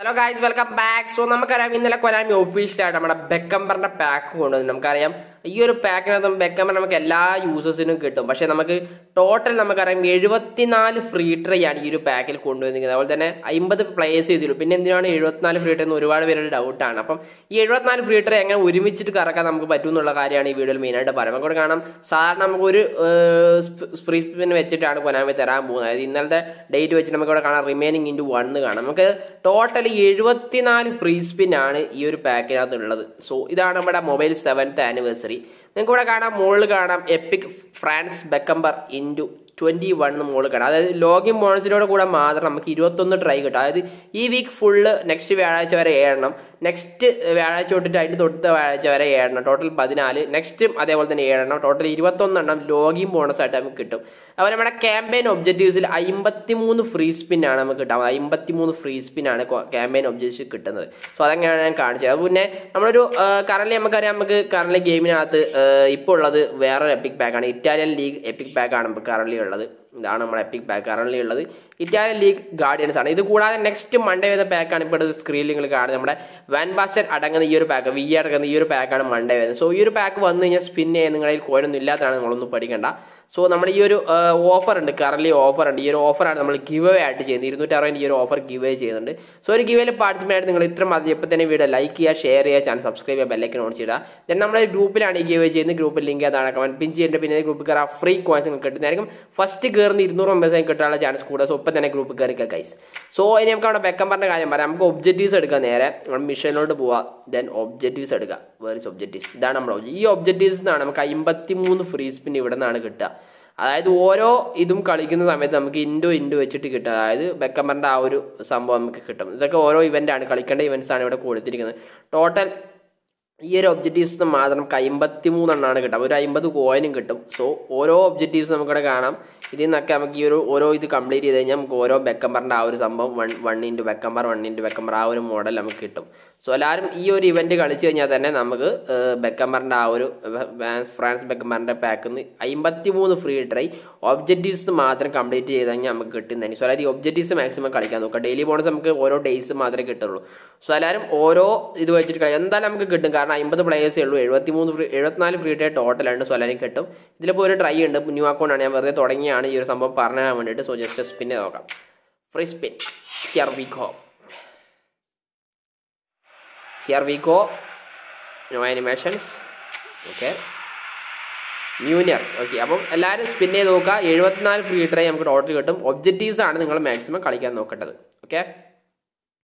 hello guys welcome back so നമുക്കറിയാം ഇന്നലെ കൊലാമി ഒഫീഷ്യലായിട്ട് നമ്മുടെ ബെക്കംബറിന്റെ പാക്ക് കൊണ്ടുവന്നു നമുക്കറിയാം ഈ ഒരു പാക്കിനകത്ത് ബെക്കംബർ നമുക്ക് എല്ലാ യൂസേഴ്സിനും കിട്ടും പക്ഷേ നമുക്ക് ടോട്ടൽ നമുക്കറിയാം എഴുപത്തിനാല് ഫ്രീ ട്രൈ ആണ് ഈ ഒരു പാക്കിൽ കൊണ്ടുവന്നിരിക്കുന്നത് അതുപോലെ തന്നെ അമ്പത് പ്ലേസ് ചെയ്തിരുന്നു പിന്നെ എന്തിനാണ് എഴുപത്തിനാല് ഫ്രീ ട്രൈ എന്ന് ഒരുപാട് പേരുടെ ഡൗട്ടാണ് അപ്പം ഈ എഴുപത്തിനാല് ഫ്രീ ട്രൈ എങ്ങനെ ഒരുമിച്ചിട്ട് കറക്കാൻ നമുക്ക് എന്നുള്ള കാര്യമാണ് ഈ വീഡിയോയിൽ മെയിനായിട്ട് പറയാം നമുക്കോട് കാണാം സാറിന് നമുക്ക് ഒരു ഫ്രീ സ്പിൻ വെച്ചിട്ടാണ് കൊനാമി തരാൻ പോകുന്നത് അതായത് ഇന്നലത്തെ ഡേറ്റ് വെച്ചിട്ട് നമുക്ക് ഇവിടെ കാണാം റിമൈനിങ് ഇൻറ്റു വൺ കാണാം നമുക്ക് ടോട്ടൽ വെച്ചാൽ എഴുപത്തിനാല് ഫ്രീ സ്പിന്നാണ് ഈ ഒരു പാക്കിനകത്തുള്ളത് സോ ഇതാണ് നമ്മുടെ മൊബൈൽ സെവൻത്ത് ആനിവേഴ്സറി നിങ്ങൾക്ക് ഇവിടെ കാണാം മുകളിൽ കാണാം epic Franz Beckenbauer into twenty one മുകളിൽ കാണാം അതായത് ലോഗിൻ ബോണസിനോട് കൂടെ മാത്രം നമുക്ക് ഇരുപത്തൊന്ന് ട്രൈ കിട്ടും അതായത് ഈ വീക്ക് ഫുള്ള് നെക്സ്റ്റ് വ്യാഴാഴ്ച വരെ ഏഴെണ്ണം നെക്സ്റ്റ് വ്യാഴാഴ്ച തൊട്ടിട്ട് അതിൻ്റെ തൊട്ട വ്യാഴാഴ്ച വരെ ഏഴെണ്ണം ടോട്ടൽ പതിനാല് നെക്സ്റ്റും അതേപോലെ തന്നെ ഏഴെണ്ണം ടോട്ടൽ ഇരുപത്തൊന്നെണ്ണം ലോഗിൻ ബോണസ് ആയിട്ട് നമുക്ക് കിട്ടും അതുപോലെ നമ്മുടെ ക്യാമ്പയിൻ ഒബ്ജക്റ്റീവ്സിൽ മൂന്ന് ഫ്രീ സ്പിന്നാണ് നമുക്ക് കിട്ടാം മൂന്ന് ഫ്രീ സ്പിന്നാണ് ക്യാമ്പയിൻ ഒബ്ജക്റ്റീവ്സ് കിട്ടുന്നത് സോ അതങ്ങനെയാണ് ഞാൻ കാണിച്ചത് അത് പിന്നെ നമ്മളൊരു കറൻലി നമുക്കറിയാം നമുക്ക് കറൻലി ഗെയിമിനകത്ത് ഇപ്പോൾ ഉള്ളത് വേറൊരു എപ്പിക് പാക്കാണ് ഇറ്റാലിയൻ ലീഗ് എപ്പിക് പാക്കാണ് നമുക്ക് കറൻലി ഉള്ളത് ഇതാണ് നമ്മുടെ എപ്പിക് പാക്ക് കറൻലി ഉള്ളത് ഇറ്റാലിയൻ ലീഗ് ഗാർഡിയൻസ് ആണ് ഇത് കൂടാതെ നെക്സ്റ്റ് മൺഡേ വരുന്ന പാക്കാണ് ഇപ്പോൾ സ്ക്രീനിൽ നിങ്ങൾ കാണുന്നത് നമ്മുടെ വാൻ ബാസ്റ്റർ അടങ്ങുന്ന ഈ ഒരു പാക്ക് വി അടങ്ങുന്ന ഈ ഒരു പാക്കാണ് മൺഡേ വരുന്നത് സോ ഈ ഒരു പാക്ക് വന്നു കഴിഞ്ഞാൽ സ്പിൻ നിങ്ങളിൽ നിങ്ങളുടെ കോയിനൊന്നും ഇല്ലാത്തതാണ് നിങ്ങളൊന്നും പഠിക്കേണ്ട സോ നമ്മുടെ ഈ ഒരു ഓഫർ ഉണ്ട് കറലി ഓഫർ ഉണ്ട് ഈ ഒരു ഓഫറാണ് നമ്മൾ ഗിവ് അവേ ആയിട്ട് ചെയ്യുന്നത് ഇരുന്നൂറ്റി അറുപത് ഈ ഒരു ഓഫർ ഗിവ് അവേ ചെയ്യുന്നുണ്ട് സോ ഒരു ഗിവേയിൽ പാർട്ടിസിപ്പേറ്റ് ആയിട്ട് നിങ്ങൾ ഇത്ര മതി ഇപ്പം തന്നെ വീഡിയോ ലൈക്ക് ചെയ്യുക ഷെയർ ചെയ്യുക ചാനൽ സബ്സ്ക്രൈബ് ചെയ്യുക ബെല്ലൈക്കൻ ഓൺ ചെയ്യുക ദെൻ നമ്മുടെ ഗ്രൂപ്പിലാണ് ഈ ഗിവ് അവേ ചെയ്യുന്നത് ഗ്രൂപ്പിൽ ലിങ്ക് അതാണ് കമൻറ്റ് പിൻ ചെയ്യേണ്ട പിന്നെ ഗ്രൂപ്പ് കയറാൻ ഫ്രീ കോയിൻസ് നിങ്ങൾക്ക് കിട്ടുന്നതായിരിക്കും ഫസ്റ്റ് കയറുന്ന ഇരുന്നൂറ് മെമ്പേഴ്സായി കിട്ടാനുള്ള ചാൻസ് കൂടുതൽ സോ ഇപ്പം തന്നെ ഗ്രൂപ്പ് കയറി കൈസ് സോ ഇനി നമുക്ക് അവിടെ ബെക്കം പറഞ്ഞ കാര്യം പറയാം നമുക്ക് ഒബ്ജക്റ്റീവ്സ് എടുക്കുക നേരെ നമ്മൾ മിഷനിലോട്ട് പോവുക ദെൻ ഒബ്ജക്റ്റീവ്സ് എടുക്കുക വേർസ് ഒബ്ജക്റ്റീവ്സ് ഇതാണ് നമ്മൾ ഈ ഒബ്ജക്റ്റീവ്സ് നിന്നാണ് നമുക്ക് അമ്പത്തി മൂന്ന് ഫ്രീ സ്പിൻ ഇവിടെ നിന്നാണ് കിട്ടുക അതായത് ഓരോ ഇതും കളിക്കുന്ന സമയത്ത് നമുക്ക് ഇൻഡു ഇൻഡു വെച്ചിട്ട് കിട്ടും അതായത് ബെക്കമ്പറിൻ്റെ ആ ഒരു സംഭവം നമുക്ക് കിട്ടും ഇതൊക്കെ ഓരോ ഇവൻ്റാണ് കളിക്കേണ്ട ആണ് ഇവിടെ കൊടുത്തിരിക്കുന്നത് ടോട്ടൽ ഈ ഒരു ഒബ്ജക്റ്റീവ്സ് മാത്രം അമ്പത്തി മൂന്നെണ്ണമാണ് കിട്ടുക ഒരു അമ്പത് കോയിനും കിട്ടും സോ ഓരോ ഒബ്ജക്റ്റീവ്സ് നമുക്കിവിടെ കാണാം ഇതിൽ നിന്നൊക്കെ നമുക്ക് ഈ ഒരു ഓരോ ഇത് കംപ്ലീറ്റ് ചെയ്ത് കഴിഞ്ഞാൽ നമുക്ക് ഓരോ ബെക്കംബറിൻ്റെ ആ ഒരു സംഭവം one one into Beckenbauer one into Beckenbauer ആ ഒരു മോഡൽ നമുക്ക് കിട്ടും സോ എല്ലാവരും ഈ ഒരു ഇവൻറ്റ് കളിച്ചു കഴിഞ്ഞാൽ തന്നെ നമുക്ക് ബെക്കംബറിൻ്റെ ആ ഒരു ഫ്രാൻസ് ബെക്കംബറിൻ്റെ പാക്കിൽ നിന്ന് അമ്പത്തി മൂന്ന് ഫ്രീ ട്രൈ ഒബ്ജക്റ്റീവ്സ് മാത്രം കംപ്ലീറ്റ് ചെയ്ത് കഴിഞ്ഞാൽ നമുക്ക് കിട്ടുന്നതിന് സോ എല്ലാവരും ഒബ്ജക്റ്റീവ്സ് മാക്സിമം കളിക്കാൻ നോക്കുക ഡെയിലി ബോണസ് നമുക്ക് ഓരോ ഡേയ്സ് മാത്രമേ കിട്ടുള്ളൂ സോ എല്ലാവരും ഓരോ ഇത് വെച്ചിട്ട് കളി എന്തായാലും നമുക്ക് കിട്ടും കാരണം അമ്പത് പ്ലേയേഴ്സേ ഉള്ളൂ എഴുപത്തി മൂന്ന് ഫ്രീ എഴുപത്തിനാല് ഫ്രീ ട്രൈ ടോട്ടലുണ്ട് സോ എല്ലാവരും കിട്ടും ഇതിലിപ്പോൾ ഒരു ട്രൈ ഉണ്ട് ന്യൂ അക്കൗണ്ടാണ് ഞാൻ വെറുതെ തുടങ്ങിയാണ് എന്നാണ് ഈ ഒരു സംഭവം പറഞ്ഞു തരാൻ വേണ്ടിയിട്ട് സോ ജസ്റ്റ് സ്പിന്നെ നോക്കാം free spin here we go here we go no animations okay ന്യൂനിയർ ഓക്കെ അപ്പം എല്ലാവരും സ്പിൻ ചെയ്ത് നോക്കുക എഴുപത്തിനാല് ഫ്രീ ട്രൈ നമുക്ക് ടോട്ടൽ കിട്ടും ഒബ്ജക്റ്റീവ്സ് ആണ് നിങ്ങൾ മാക്സിമം കളിക്കാൻ നോക്കേണ്ടത് ഓക്കെ